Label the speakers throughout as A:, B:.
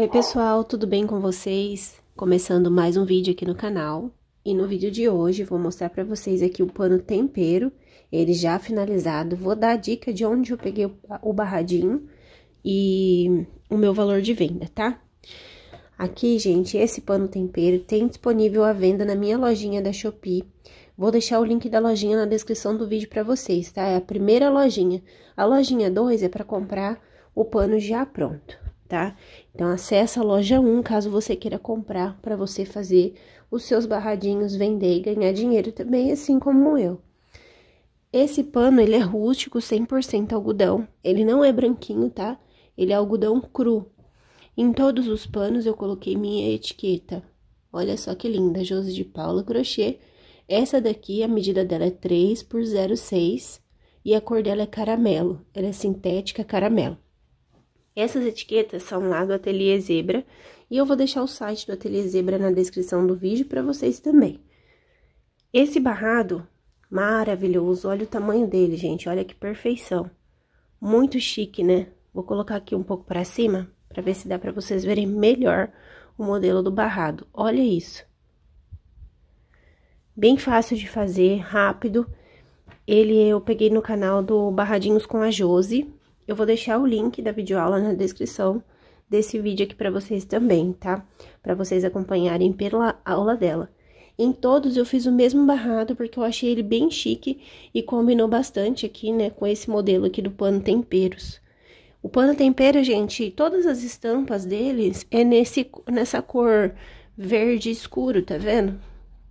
A: Oi pessoal, tudo bem com vocês? Começando mais um vídeo aqui no canal. E no vídeo de hoje vou mostrar para vocês aqui o pano tempero, ele já finalizado. Vou dar a dica de onde eu peguei o barradinho e o meu valor de venda, tá? Aqui, gente, esse pano tempero tem disponível à venda na minha lojinha da Shopee. Vou deixar o link da lojinha na descrição do vídeo para vocês, tá? É a primeira lojinha. A lojinha 2 é para comprar o pano já pronto tá? Então acessa a loja 1 caso você queira comprar para você fazer os seus barradinhos, vender e ganhar dinheiro também, assim como eu. Esse pano, ele é rústico, 100% algodão. Ele não é branquinho, tá? Ele é algodão cru. Em todos os panos eu coloquei minha etiqueta. Olha só que linda, Jose de Paula Crochê. Essa daqui, a medida dela é 3 por 06 e a cor dela é caramelo. Ela é sintética caramelo. Essas etiquetas são lá do Ateliê Zebra e eu vou deixar o site do Ateliê Zebra na descrição do vídeo para vocês também. Esse barrado maravilhoso, olha o tamanho dele, gente, olha que perfeição. Muito chique, né? Vou colocar aqui um pouco para cima para ver se dá para vocês verem melhor o modelo do barrado. Olha isso. Bem fácil de fazer, rápido. Ele eu peguei no canal do Barradinhos com a Josi, eu vou deixar o link da videoaula na descrição desse vídeo aqui para vocês também, tá? Para vocês acompanharem pela aula dela. Em todos eu fiz o mesmo barrado, porque eu achei ele bem chique e combinou bastante aqui, né, com esse modelo aqui do pano temperos. O pano tempero, gente, todas as estampas deles é nesse, nessa cor verde escuro, tá vendo?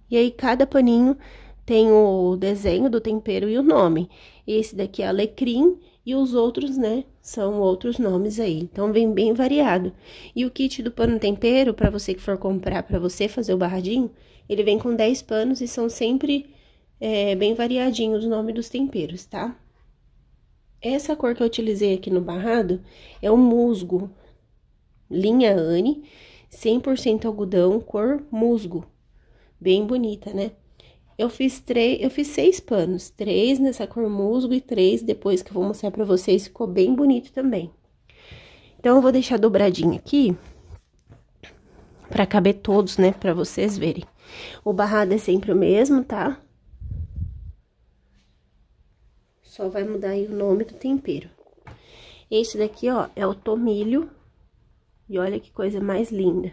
A: E aí, cada paninho tem o desenho do tempero e o nome. Esse daqui é alecrim e os outros, né, são outros nomes aí. Então vem bem variado. E o kit do pano tempero, para você que for comprar, para você fazer o barradinho, ele vem com 10 panos e são sempre é, bem variadinhos os nomes dos temperos, tá? Essa cor que eu utilizei aqui no barrado é o musgo, linha Anne, 100% algodão, cor musgo. Bem bonita, né? Eu fiz três, eu fiz seis panos, três nessa cor musgo e três depois que eu vou mostrar pra vocês, ficou bem bonito também. Então, eu vou deixar dobradinho aqui, pra caber todos, né, pra vocês verem. O barrado é sempre o mesmo, tá? Só vai mudar aí o nome do tempero. Esse daqui, ó, é o tomilho. E olha que coisa mais linda.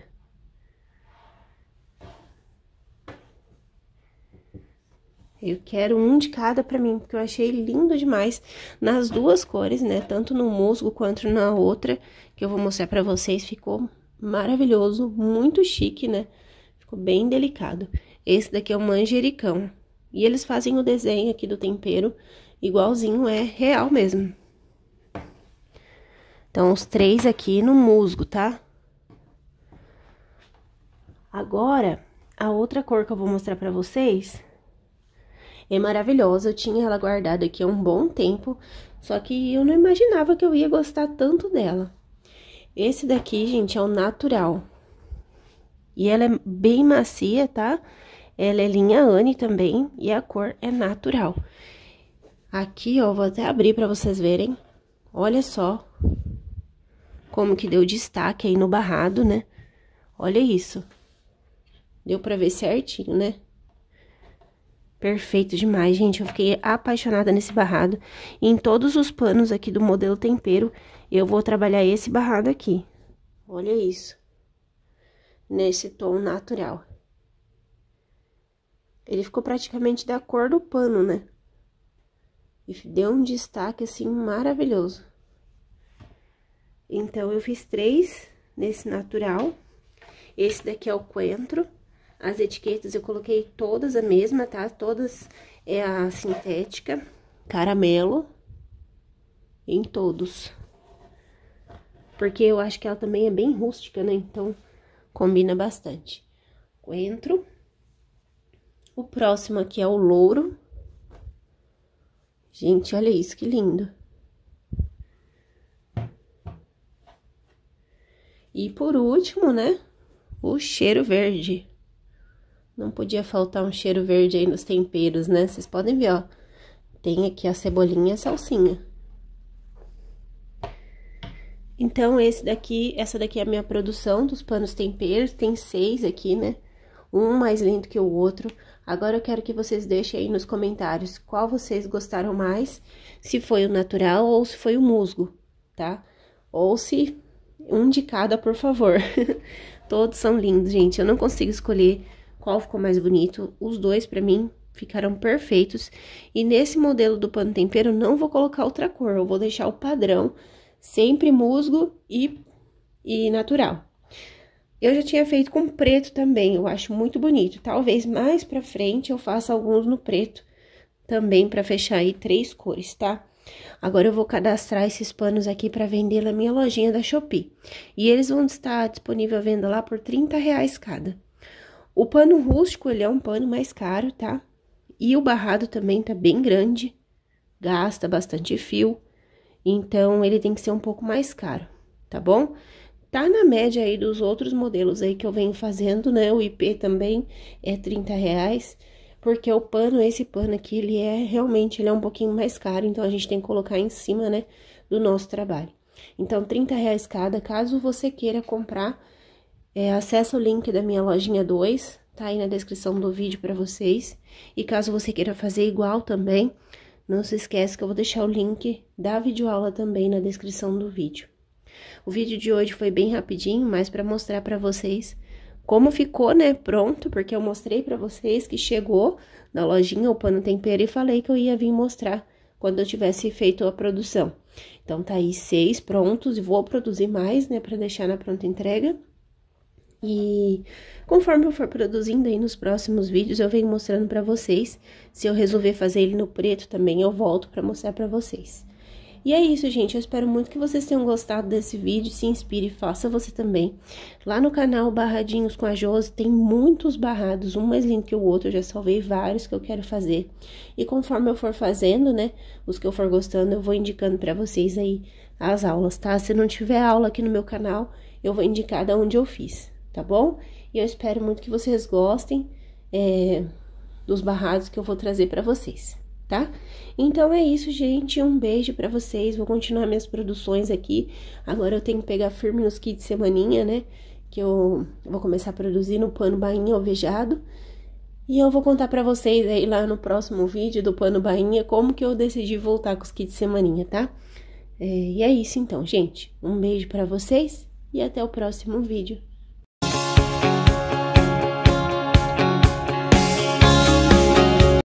A: Eu quero um de cada para mim, porque eu achei lindo demais nas duas cores, né? Tanto no musgo quanto na outra, que eu vou mostrar para vocês, ficou maravilhoso, muito chique, né? Ficou bem delicado. Esse daqui é o manjericão. E eles fazem o desenho aqui do tempero igualzinho, é real mesmo. Então, os três aqui no musgo, tá? Agora, a outra cor que eu vou mostrar pra vocês é maravilhosa, eu tinha ela guardada aqui há um bom tempo, só que eu não imaginava que eu ia gostar tanto dela. Esse daqui, gente, é o natural. E ela é bem macia, tá? Ela é linha Anne também e a cor é natural. Aqui, ó, vou até abrir pra vocês verem. Olha só como que deu destaque aí no barrado, né? Olha isso. Deu pra ver certinho, né? Perfeito demais, gente. Eu fiquei apaixonada nesse barrado. Em todos os panos aqui do modelo tempero, eu vou trabalhar esse barrado aqui. Olha isso. Nesse tom natural. Ele ficou praticamente da cor do pano, né? E deu um destaque, assim, maravilhoso. Então, eu fiz três nesse natural. Esse daqui é o coentro. As etiquetas eu coloquei todas a mesma, tá? Todas é a sintética, caramelo, em todos. Porque eu acho que ela também é bem rústica, né? Então, combina bastante. Coentro. O próximo aqui é o louro. Gente, olha isso, que lindo. E por último, né? O cheiro verde. Não podia faltar um cheiro verde aí nos temperos, né? Vocês podem ver, ó. Tem aqui a cebolinha e a salsinha. Então, esse daqui, essa daqui é a minha produção dos panos temperos. Tem seis aqui, né? Um mais lindo que o outro. Agora eu quero que vocês deixem aí nos comentários qual vocês gostaram mais. Se foi o natural ou se foi o musgo, tá? Ou se um de cada, por favor. Todos são lindos, gente. Eu não consigo escolher qual ficou mais bonito. Os dois, para mim, ficaram perfeitos. E nesse modelo do pano tempero, não vou colocar outra cor, eu vou deixar o padrão, sempre musgo e, e natural. Eu já tinha feito com preto também, eu acho muito bonito. Talvez mais pra frente eu faça alguns no preto também para fechar aí três cores, tá? Agora eu vou cadastrar esses panos aqui para vender na minha lojinha da Shopee. E eles vão estar disponível à venda lá por 30 reais cada. O pano rústico, ele é um pano mais caro, tá? E o barrado também tá bem grande, gasta bastante fio, então ele tem que ser um pouco mais caro, tá bom? Tá na média aí dos outros modelos aí que eu venho fazendo, né? O IP também é 30 reais, porque o pano, esse pano aqui, ele é realmente, ele é um pouquinho mais caro, então a gente tem que colocar em cima, né, do nosso trabalho. Então, 30 reais cada, caso você queira comprar é, acessa o link da minha lojinha 2, tá aí na descrição do vídeo para vocês. E caso você queira fazer igual também, não se esquece que eu vou deixar o link da videoaula também na descrição do vídeo. O vídeo de hoje foi bem rapidinho, mas para mostrar para vocês como ficou, né, pronto, porque eu mostrei para vocês que chegou na lojinha o pano tempero e falei que eu ia vir mostrar quando eu tivesse feito a produção. Então, tá aí seis prontos e vou produzir mais, né, para deixar na pronta entrega. E conforme eu for produzindo aí nos próximos vídeos, eu venho mostrando pra vocês. Se eu resolver fazer ele no preto também, eu volto pra mostrar pra vocês. E é isso, gente. Eu espero muito que vocês tenham gostado desse vídeo. Se inspire, e faça você também. Lá no canal Barradinhos com a Josi tem muitos barrados, um mais lindo que o outro. Eu já salvei vários que eu quero fazer. E conforme eu for fazendo, né, os que eu for gostando, eu vou indicando para vocês aí as aulas, tá? Se não tiver aula aqui no meu canal, eu vou indicar da onde eu fiz tá bom? E eu espero muito que vocês gostem é, dos barrados que eu vou trazer para vocês, tá? Então é isso, gente. Um beijo para vocês. Vou continuar minhas produções aqui. Agora eu tenho que pegar firme nos kits de semaninha, né? Que eu vou começar a produzir no pano bainha alvejado. E eu vou contar para vocês aí lá no próximo vídeo do pano bainha como que eu decidi voltar com os kits de semaninha, tá? É, e é isso então, gente. Um beijo para vocês e até o próximo vídeo.